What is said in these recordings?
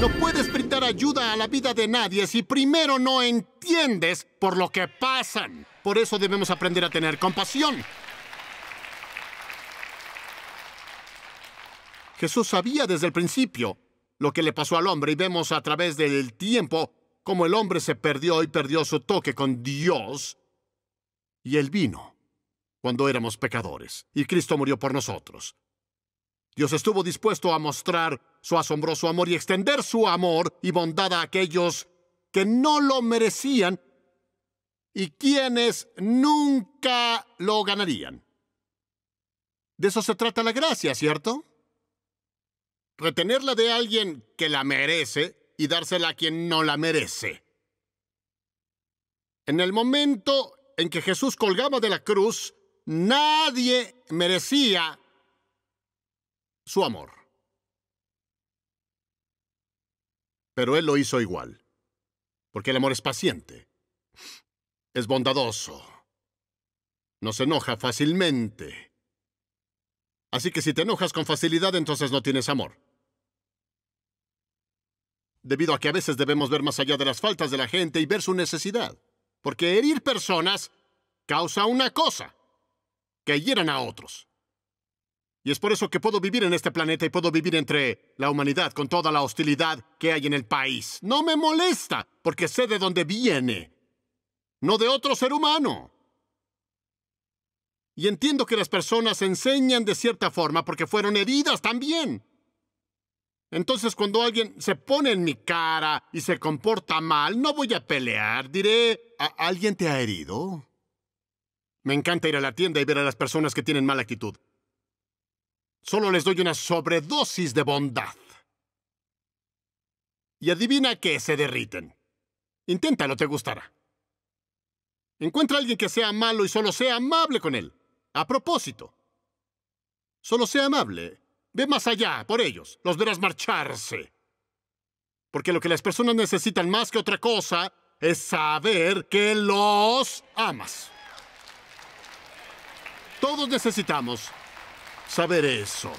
No puedes brindar ayuda a la vida de nadie si primero no entiendes por lo que pasan. Por eso debemos aprender a tener compasión. Jesús sabía desde el principio lo que le pasó al hombre y vemos a través del tiempo cómo el hombre se perdió y perdió su toque con Dios. Y él vino cuando éramos pecadores y Cristo murió por nosotros. Dios estuvo dispuesto a mostrar su asombroso amor y extender su amor y bondad a aquellos que no lo merecían y quienes nunca lo ganarían. De eso se trata la gracia, ¿cierto? Retenerla de alguien que la merece y dársela a quien no la merece. En el momento en que Jesús colgaba de la cruz, nadie merecía su amor. Pero Él lo hizo igual, porque el amor es paciente, es bondadoso, no se enoja fácilmente. Así que si te enojas con facilidad, entonces no tienes amor. Debido a que a veces debemos ver más allá de las faltas de la gente y ver su necesidad. Porque herir personas causa una cosa, que hieran a otros. Y es por eso que puedo vivir en este planeta y puedo vivir entre la humanidad con toda la hostilidad que hay en el país. No me molesta, porque sé de dónde viene, no de otro ser humano. Y entiendo que las personas enseñan de cierta forma porque fueron heridas también. Entonces cuando alguien se pone en mi cara y se comporta mal, no voy a pelear, diré, ¿alguien te ha herido? Me encanta ir a la tienda y ver a las personas que tienen mala actitud. Solo les doy una sobredosis de bondad. Y adivina que se derriten. Inténtalo, te gustará. Encuentra a alguien que sea malo y solo sea amable con él. A propósito. Solo sea amable. Ve más allá, por ellos. Los verás marcharse. Porque lo que las personas necesitan más que otra cosa es saber que los amas. Todos necesitamos saber eso.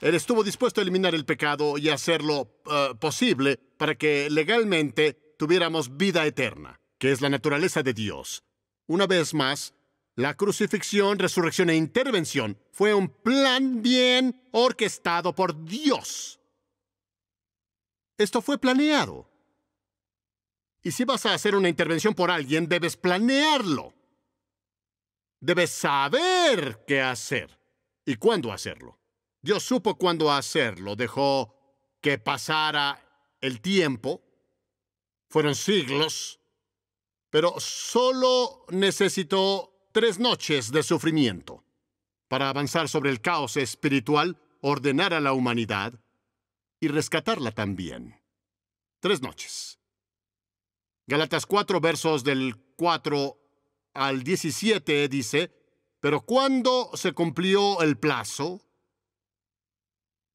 Él estuvo dispuesto a eliminar el pecado y hacerlo eh, posible para que legalmente tuviéramos vida eterna, que es la naturaleza de Dios. Una vez más, la crucifixión, resurrección e intervención fue un plan bien orquestado por Dios. Esto fue planeado. Y si vas a hacer una intervención por alguien, debes planearlo. Debe saber qué hacer y cuándo hacerlo. Dios supo cuándo hacerlo, dejó que pasara el tiempo, fueron siglos, pero solo necesitó tres noches de sufrimiento para avanzar sobre el caos espiritual, ordenar a la humanidad y rescatarla también. Tres noches. Galatas 4, versos del 4 al 17 dice, pero cuando se cumplió el plazo,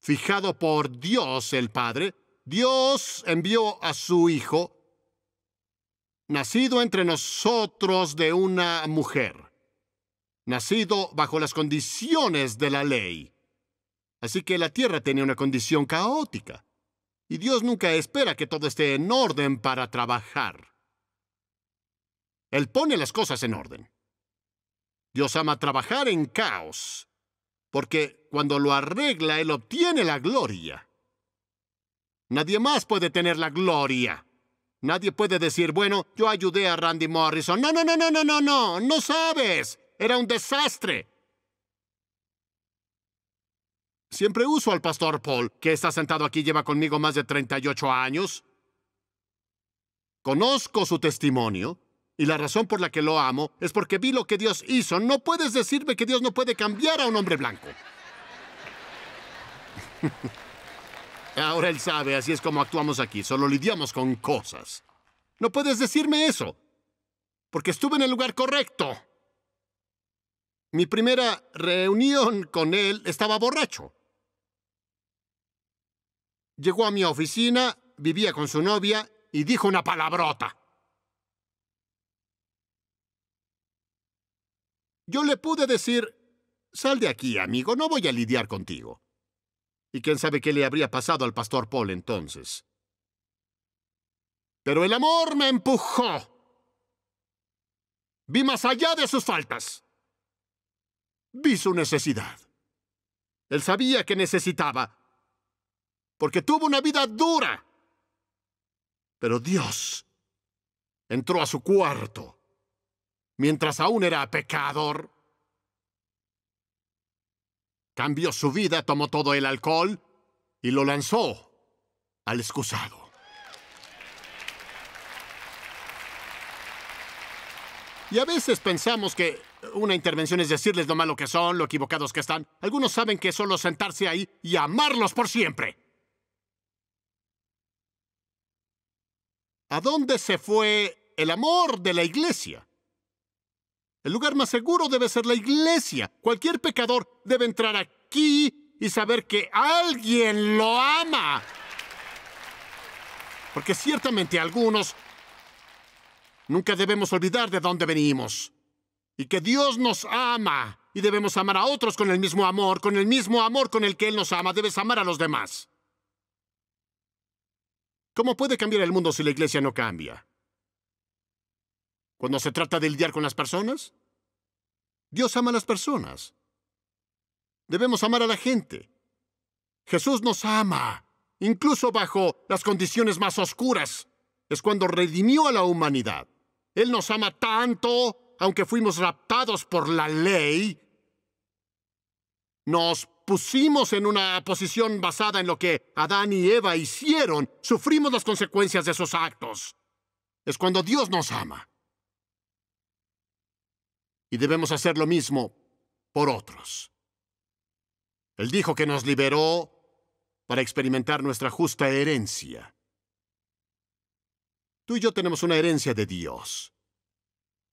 fijado por Dios el Padre, Dios envió a su Hijo, nacido entre nosotros de una mujer, nacido bajo las condiciones de la ley. Así que la tierra tenía una condición caótica, y Dios nunca espera que todo esté en orden para trabajar. Él pone las cosas en orden. Dios ama trabajar en caos, porque cuando lo arregla, Él obtiene la gloria. Nadie más puede tener la gloria. Nadie puede decir, bueno, yo ayudé a Randy Morrison. No, no, no, no, no, no, no, no sabes. Era un desastre. Siempre uso al pastor Paul, que está sentado aquí, lleva conmigo más de 38 años. Conozco su testimonio y la razón por la que lo amo es porque vi lo que Dios hizo. No puedes decirme que Dios no puede cambiar a un hombre blanco. Ahora él sabe, así es como actuamos aquí. Solo lidiamos con cosas. No puedes decirme eso, porque estuve en el lugar correcto. Mi primera reunión con él estaba borracho. Llegó a mi oficina, vivía con su novia y dijo una palabrota. Yo le pude decir, sal de aquí, amigo, no voy a lidiar contigo. Y quién sabe qué le habría pasado al pastor Paul entonces. Pero el amor me empujó. Vi más allá de sus faltas. Vi su necesidad. Él sabía que necesitaba, porque tuvo una vida dura. Pero Dios entró a su cuarto mientras aún era pecador. Cambió su vida, tomó todo el alcohol y lo lanzó al excusado. Y a veces pensamos que una intervención es decirles lo malo que son, lo equivocados que están. Algunos saben que solo sentarse ahí y amarlos por siempre. ¿A dónde se fue el amor de la iglesia? El lugar más seguro debe ser la iglesia. Cualquier pecador debe entrar aquí y saber que alguien lo ama. Porque ciertamente algunos nunca debemos olvidar de dónde venimos. Y que Dios nos ama. Y debemos amar a otros con el mismo amor, con el mismo amor con el que Él nos ama. Debes amar a los demás. ¿Cómo puede cambiar el mundo si la iglesia no cambia? Cuando se trata de lidiar con las personas, Dios ama a las personas. Debemos amar a la gente. Jesús nos ama, incluso bajo las condiciones más oscuras. Es cuando redimió a la humanidad. Él nos ama tanto, aunque fuimos raptados por la ley. Nos pusimos en una posición basada en lo que Adán y Eva hicieron, sufrimos las consecuencias de sus actos. Es cuando Dios nos ama y debemos hacer lo mismo por otros. Él dijo que nos liberó para experimentar nuestra justa herencia. Tú y yo tenemos una herencia de Dios.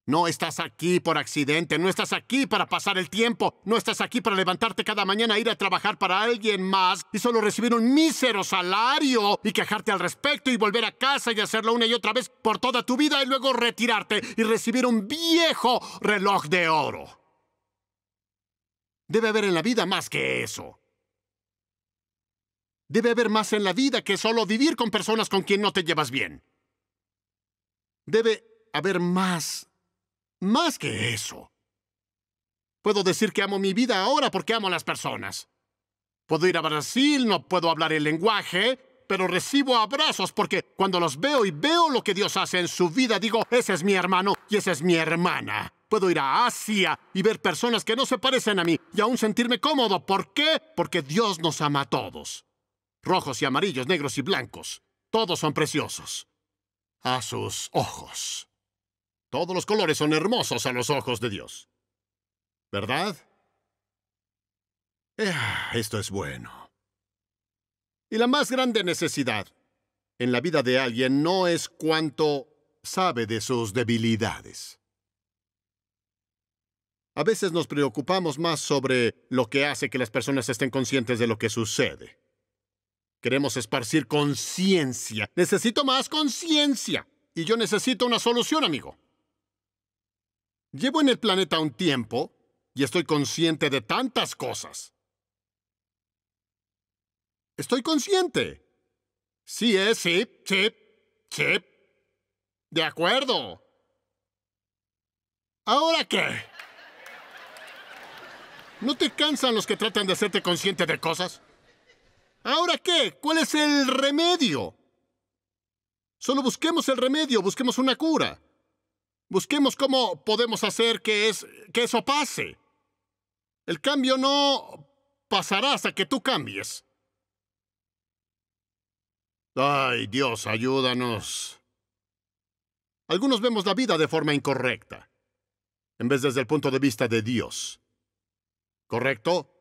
No estás aquí por accidente, no estás aquí para pasar el tiempo, no estás aquí para levantarte cada mañana a ir a trabajar para alguien más y solo recibir un mísero salario y quejarte al respecto y volver a casa y hacerlo una y otra vez por toda tu vida y luego retirarte y recibir un viejo reloj de oro. Debe haber en la vida más que eso. Debe haber más en la vida que solo vivir con personas con quien no te llevas bien. Debe haber más más que eso. Puedo decir que amo mi vida ahora porque amo a las personas. Puedo ir a Brasil, no puedo hablar el lenguaje, pero recibo abrazos porque cuando los veo y veo lo que Dios hace en su vida, digo, ese es mi hermano y esa es mi hermana. Puedo ir a Asia y ver personas que no se parecen a mí y aún sentirme cómodo. ¿Por qué? Porque Dios nos ama a todos. Rojos y amarillos, negros y blancos. Todos son preciosos. A sus ojos. Todos los colores son hermosos a los ojos de Dios. ¿Verdad? Eh, esto es bueno. Y la más grande necesidad en la vida de alguien no es cuánto sabe de sus debilidades. A veces nos preocupamos más sobre lo que hace que las personas estén conscientes de lo que sucede. Queremos esparcir conciencia. Necesito más conciencia. Y yo necesito una solución, amigo. Llevo en el planeta un tiempo y estoy consciente de tantas cosas. Estoy consciente. Sí es, ¿eh? sí, sí, sí. De acuerdo. ¿Ahora qué? ¿No te cansan los que tratan de hacerte consciente de cosas? ¿Ahora qué? ¿Cuál es el remedio? Solo busquemos el remedio, busquemos una cura. Busquemos cómo podemos hacer que, que eso pase. El cambio no pasará hasta que tú cambies. Ay, Dios, ayúdanos. Algunos vemos la vida de forma incorrecta, en vez desde el punto de vista de Dios. ¿Correcto?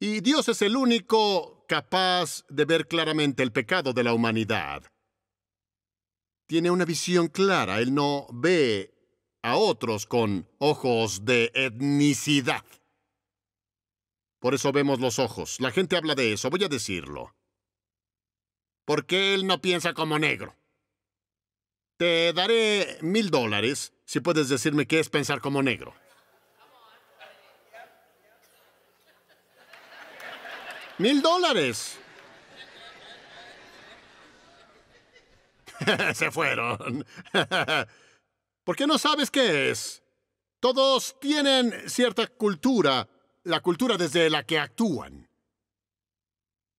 Y Dios es el único capaz de ver claramente el pecado de la humanidad tiene una visión clara, él no ve a otros con ojos de etnicidad. Por eso vemos los ojos. La gente habla de eso, voy a decirlo. ¿Por qué él no piensa como negro? Te daré mil dólares si puedes decirme qué es pensar como negro. Mil dólares. Se fueron. ¿Por qué no sabes qué es? Todos tienen cierta cultura, la cultura desde la que actúan.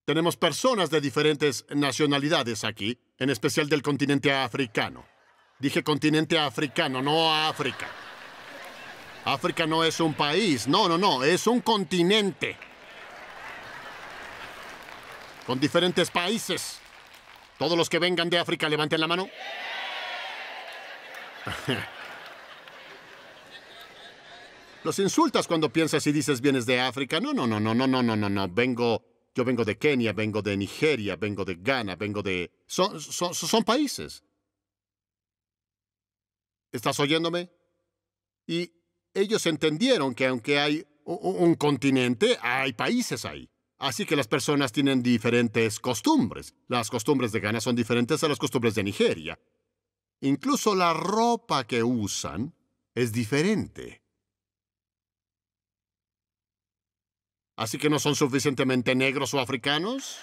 Tenemos personas de diferentes nacionalidades aquí, en especial del continente africano. Dije continente africano, no África. África no es un país, no, no, no, es un continente. Con diferentes países. Todos los que vengan de África levanten la mano. Los insultas cuando piensas y dices vienes de África. No, no, no, no, no, no, no, no, no. Vengo, yo vengo de Kenia, vengo de Nigeria, vengo de Ghana, vengo de... Son, son, son países. ¿Estás oyéndome? Y ellos entendieron que aunque hay un continente, hay países ahí. Así que las personas tienen diferentes costumbres. Las costumbres de Ghana son diferentes a las costumbres de Nigeria. Incluso la ropa que usan es diferente. Así que no son suficientemente negros o africanos.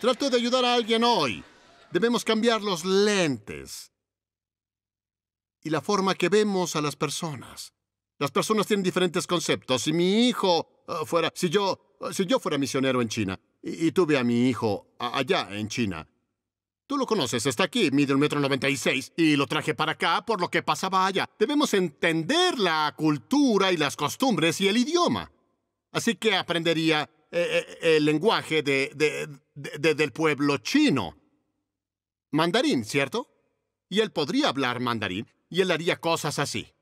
Trato de ayudar a alguien hoy. Debemos cambiar los lentes y la forma que vemos a las personas. Las personas tienen diferentes conceptos. Si mi hijo ah, fuera, si yo, si yo fuera misionero en China y, tuve a mi hijo allá en China, tú lo conoces, está aquí, mide un metro noventa y seis y lo traje para acá por lo que pasaba allá. Debemos entender la cultura y las costumbres y el idioma. Así que aprendería eh, eh, el lenguaje del pueblo chino. Mandarín, ¿cierto? Y él podría hablar mandarín y él haría cosas así.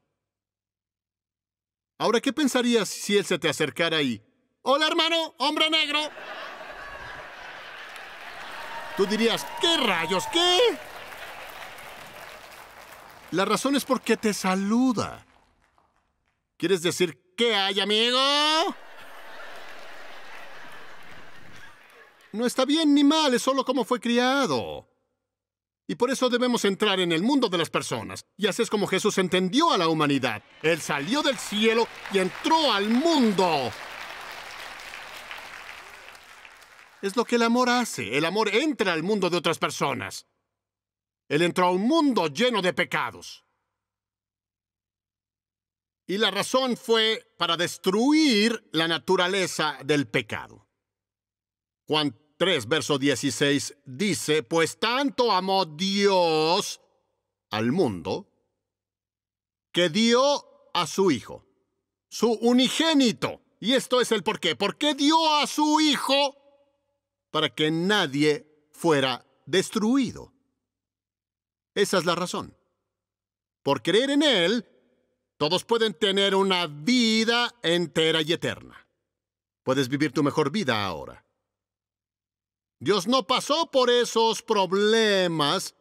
Ahora, ¿qué pensarías si él se te acercara y... Hola hermano, hombre negro. Tú dirías, ¿qué rayos? ¿Qué? La razón es porque te saluda. ¿Quieres decir qué hay, amigo? No está bien ni mal, es solo como fue criado. Y por eso debemos entrar en el mundo de las personas. Y así es como Jesús entendió a la humanidad. Él salió del cielo y entró al mundo. Es lo que el amor hace. El amor entra al mundo de otras personas. Él entró a un mundo lleno de pecados. Y la razón fue para destruir la naturaleza del pecado. 3, verso 16, dice, pues tanto amó Dios al mundo, que dio a su Hijo, su unigénito. Y esto es el porqué. ¿Por qué dio a su Hijo? Para que nadie fuera destruido. Esa es la razón. Por creer en Él, todos pueden tener una vida entera y eterna. Puedes vivir tu mejor vida ahora. Dios no pasó por esos problemas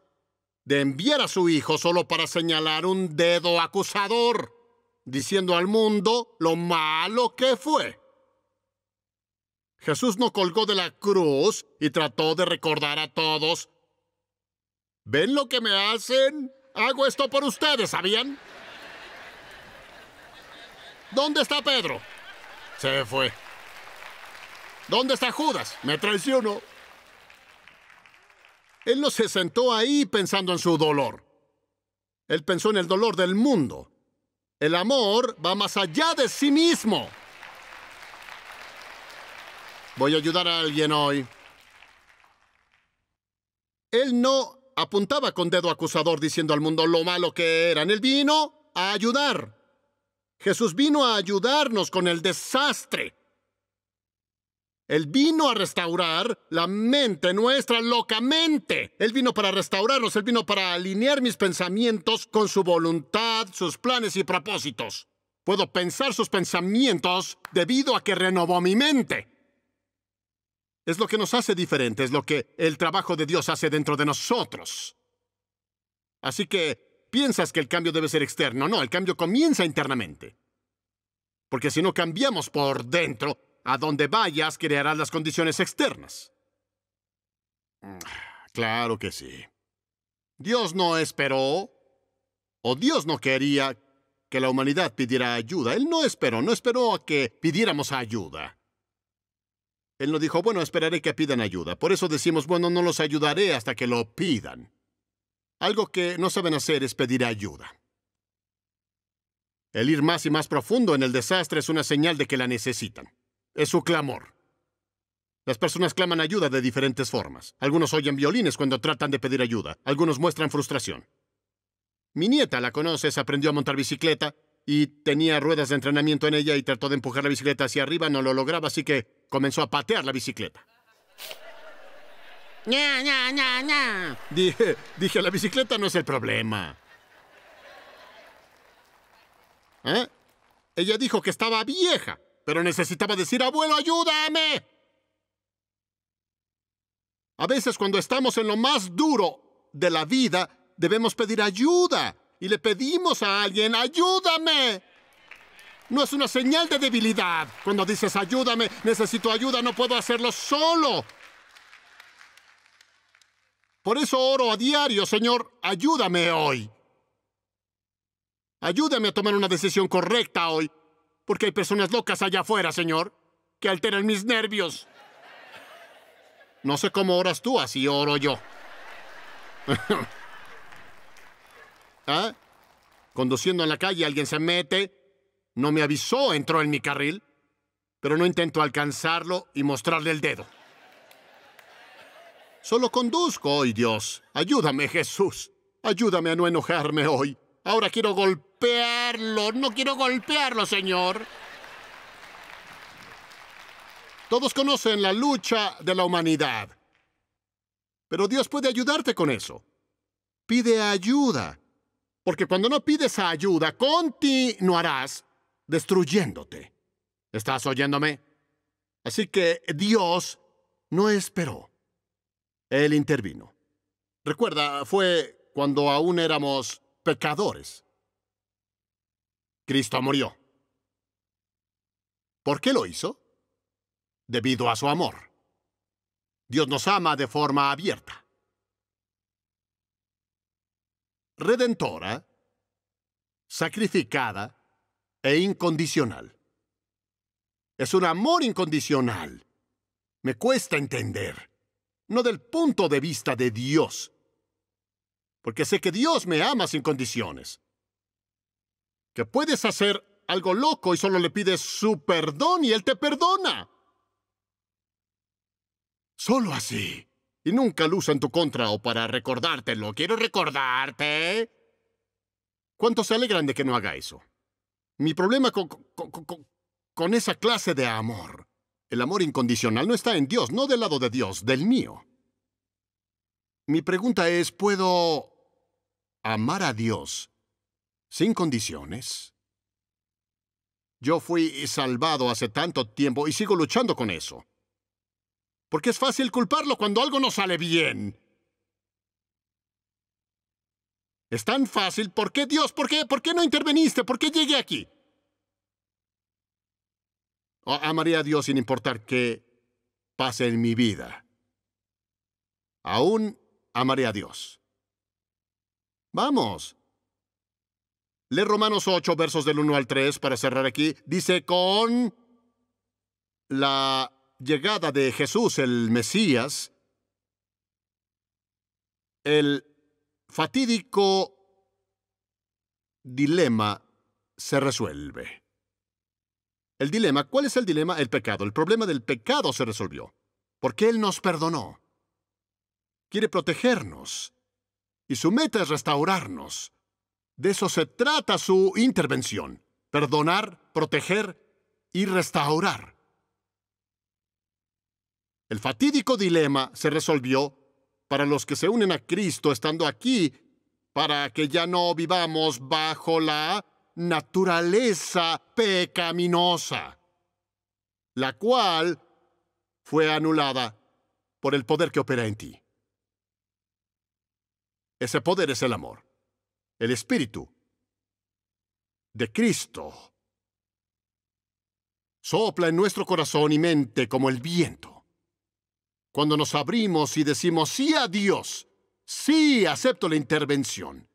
de enviar a su Hijo solo para señalar un dedo acusador, diciendo al mundo lo malo que fue. Jesús no colgó de la cruz y trató de recordar a todos, ¿ven lo que me hacen? Hago esto por ustedes, ¿sabían? ¿Dónde está Pedro? Se fue. ¿Dónde está Judas? Me traicionó. Él no se sentó ahí pensando en su dolor. Él pensó en el dolor del mundo. El amor va más allá de sí mismo. Voy a ayudar a alguien hoy. Él no apuntaba con dedo acusador diciendo al mundo lo malo que eran. Él vino a ayudar. Jesús vino a ayudarnos con el desastre él vino a restaurar la mente nuestra locamente. Él vino para restaurarnos, Él vino para alinear mis pensamientos con su voluntad, sus planes y propósitos. Puedo pensar sus pensamientos debido a que renovó mi mente. Es lo que nos hace diferentes, Es lo que el trabajo de Dios hace dentro de nosotros. Así que piensas que el cambio debe ser externo. No, el cambio comienza internamente. Porque si no cambiamos por dentro, a donde vayas crearás las condiciones externas. Mm. Claro que sí. Dios no esperó, o Dios no quería que la humanidad pidiera ayuda. Él no esperó, no esperó a que pidiéramos ayuda. Él no dijo, bueno, esperaré que pidan ayuda. Por eso decimos, bueno, no los ayudaré hasta que lo pidan. Algo que no saben hacer es pedir ayuda. El ir más y más profundo en el desastre es una señal de que la necesitan es su clamor. Las personas claman ayuda de diferentes formas. Algunos oyen violines cuando tratan de pedir ayuda, algunos muestran frustración. Mi nieta, la conoces, aprendió a montar bicicleta y tenía ruedas de entrenamiento en ella y trató de empujar la bicicleta hacia arriba, no lo lograba, así que comenzó a patear la bicicleta. Dije, dije, la bicicleta no es el problema. ¿Eh? Ella dijo que estaba vieja pero necesitaba decir, abuelo, ayúdame. A veces cuando estamos en lo más duro de la vida, debemos pedir ayuda y le pedimos a alguien, ayúdame. No es una señal de debilidad. Cuando dices, ayúdame, necesito ayuda, no puedo hacerlo solo. Por eso oro a diario, Señor, ayúdame hoy. Ayúdame a tomar una decisión correcta hoy. Porque hay personas locas allá afuera, señor, que alteran mis nervios. No sé cómo oras tú, así oro yo. ¿Ah? Conduciendo en la calle, alguien se mete. No me avisó, entró en mi carril. Pero no intento alcanzarlo y mostrarle el dedo. Solo conduzco hoy, Dios. Ayúdame, Jesús. Ayúdame a no enojarme hoy. Ahora quiero golpear no quiero golpearlo, señor. Todos conocen la lucha de la humanidad. Pero Dios puede ayudarte con eso. Pide ayuda. Porque cuando no pides ayuda, continuarás destruyéndote. ¿Estás oyéndome? Así que Dios no esperó. Él intervino. Recuerda, fue cuando aún éramos pecadores. Cristo murió. ¿Por qué lo hizo? Debido a su amor. Dios nos ama de forma abierta. Redentora, sacrificada e incondicional. Es un amor incondicional. Me cuesta entender. No del punto de vista de Dios. Porque sé que Dios me ama sin condiciones que puedes hacer algo loco y solo le pides su perdón y él te perdona. Solo así. Y nunca lo en tu contra o para recordártelo. Quiero recordarte. ¿Cuántos se alegran de que no haga eso? Mi problema con, con, con, con esa clase de amor. El amor incondicional no está en Dios, no del lado de Dios, del mío. Mi pregunta es, ¿puedo amar a Dios sin condiciones. Yo fui salvado hace tanto tiempo y sigo luchando con eso. Porque es fácil culparlo cuando algo no sale bien. Es tan fácil. ¿Por qué Dios? ¿Por qué? ¿Por qué no interveniste? ¿Por qué llegué aquí? amaré a Dios sin importar qué pase en mi vida. Aún amaré a Dios. Vamos, Lee Romanos 8, versos del 1 al 3, para cerrar aquí. Dice, con la llegada de Jesús, el Mesías, el fatídico dilema se resuelve. El dilema, ¿cuál es el dilema? El pecado. El problema del pecado se resolvió, porque Él nos perdonó. Quiere protegernos y su meta es restaurarnos. De eso se trata su intervención. Perdonar, proteger y restaurar. El fatídico dilema se resolvió para los que se unen a Cristo estando aquí, para que ya no vivamos bajo la naturaleza pecaminosa, la cual fue anulada por el poder que opera en ti. Ese poder es el amor el Espíritu de Cristo sopla en nuestro corazón y mente como el viento. Cuando nos abrimos y decimos sí a Dios, sí acepto la intervención.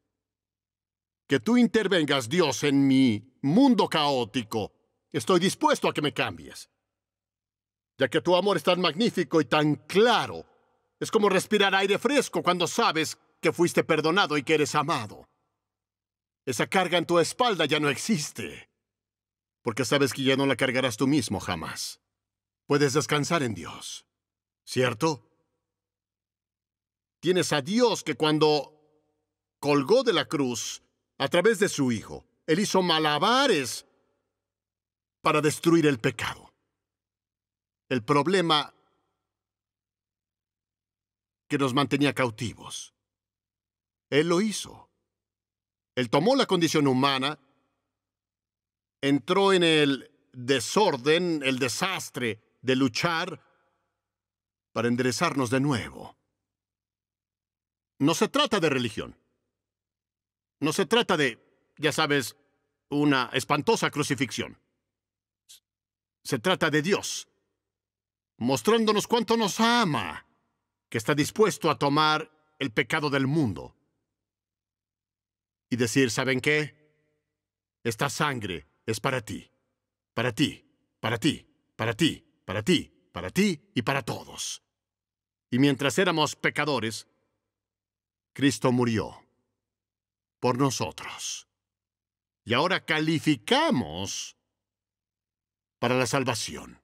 Que tú intervengas, Dios, en mi mundo caótico. Estoy dispuesto a que me cambies. Ya que tu amor es tan magnífico y tan claro, es como respirar aire fresco cuando sabes que fuiste perdonado y que eres amado. Esa carga en tu espalda ya no existe. Porque sabes que ya no la cargarás tú mismo jamás. Puedes descansar en Dios. ¿Cierto? Tienes a Dios que cuando colgó de la cruz, a través de su Hijo, Él hizo malabares para destruir el pecado. El problema que nos mantenía cautivos. Él lo hizo. Él tomó la condición humana, entró en el desorden, el desastre de luchar para enderezarnos de nuevo. No se trata de religión. No se trata de, ya sabes, una espantosa crucifixión. Se trata de Dios, mostrándonos cuánto nos ama, que está dispuesto a tomar el pecado del mundo y decir, ¿saben qué? Esta sangre es para ti, para ti, para ti, para ti, para ti, para ti y para todos. Y mientras éramos pecadores, Cristo murió por nosotros. Y ahora calificamos para la salvación.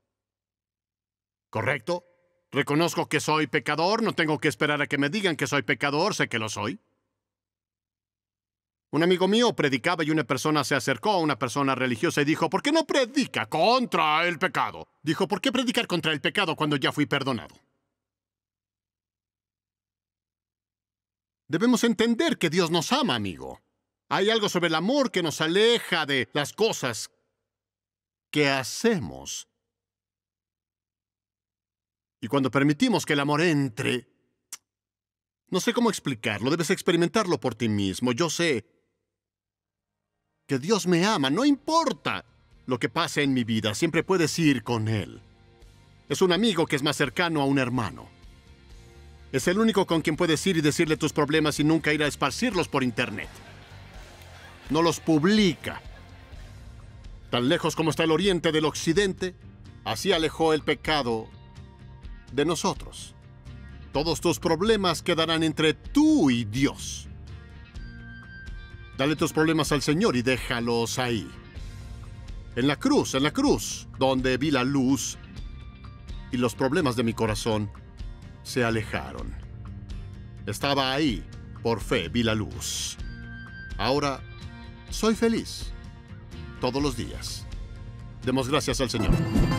¿Correcto? Reconozco que soy pecador, no tengo que esperar a que me digan que soy pecador, sé que lo soy. Un amigo mío predicaba y una persona se acercó a una persona religiosa y dijo, ¿por qué no predica contra el pecado? Dijo, ¿por qué predicar contra el pecado cuando ya fui perdonado? Debemos entender que Dios nos ama, amigo. Hay algo sobre el amor que nos aleja de las cosas que hacemos. Y cuando permitimos que el amor entre, no sé cómo explicarlo, debes experimentarlo por ti mismo. Yo sé que Dios me ama, no importa lo que pase en mi vida, siempre puedes ir con Él. Es un amigo que es más cercano a un hermano. Es el único con quien puedes ir y decirle tus problemas y nunca ir a esparcirlos por internet. No los publica. Tan lejos como está el oriente del occidente, así alejó el pecado de nosotros. Todos tus problemas quedarán entre tú y Dios. Dale tus problemas al Señor y déjalos ahí. En la cruz, en la cruz, donde vi la luz y los problemas de mi corazón se alejaron. Estaba ahí, por fe vi la luz. Ahora soy feliz, todos los días. Demos gracias al Señor.